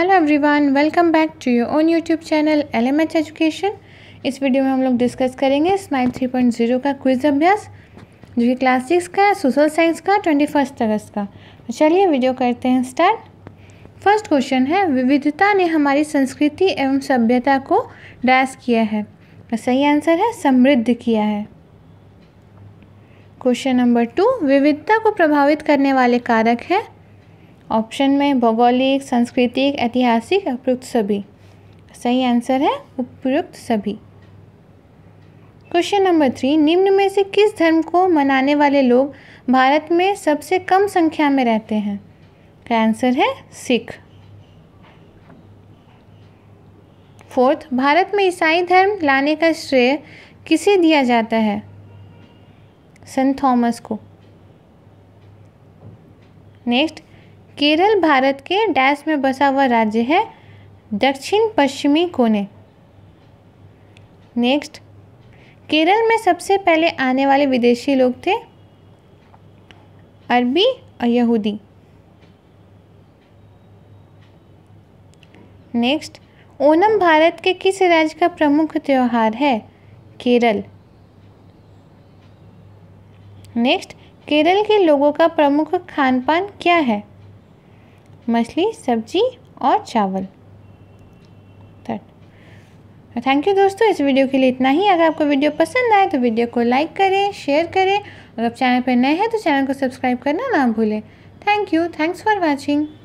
hello everyone welcome back to your own YouTube channel L M H education इस वीडियो में हम लोग डिस्कस करेंगे स्माइल थ्री पॉइंट जीरो का क्विज अभ्यास जो कि क्लास सिक्स का है सोशल साइंस का ट्वेंटी फर्स्ट अगस्त का तो चलिए वीडियो करते हैं स्टार्ट फर्स्ट क्वेश्चन है विविधता ने हमारी संस्कृति एवं सभ्यता को डैश किया है तो सही आंसर है समृद्ध किया है क्वेश्चन नंबर टू विविधता को प्रभावित करने वाले कारक है ऑप्शन में भौगोलिक सांस्कृतिक ऐतिहासिक उपयुक्त सभी सही आंसर है उपयुक्त सभी क्वेश्चन नंबर थ्री निम्न में से किस धर्म को मनाने वाले लोग भारत में सबसे कम संख्या में रहते हैं का आंसर है सिख फोर्थ भारत में ईसाई धर्म लाने का श्रेय किसे दिया जाता है सेंट थॉमस को नेक्स्ट केरल भारत के डैश में बसा हुआ राज्य है दक्षिण पश्चिमी कोने नेक्स्ट केरल में सबसे पहले आने वाले विदेशी लोग थे अरबी और यहूदी नेक्स्ट ओणम भारत के किस राज्य का प्रमुख त्यौहार है केरल नेक्स्ट केरल के लोगों का प्रमुख खान पान क्या है मछली सब्जी और चावल थैंक यू दोस्तों इस वीडियो के लिए इतना ही अगर आपको वीडियो पसंद आए तो वीडियो को लाइक करें शेयर करें और आप चैनल पर नए हैं तो चैनल को सब्सक्राइब करना ना भूलें thank you thanks for watching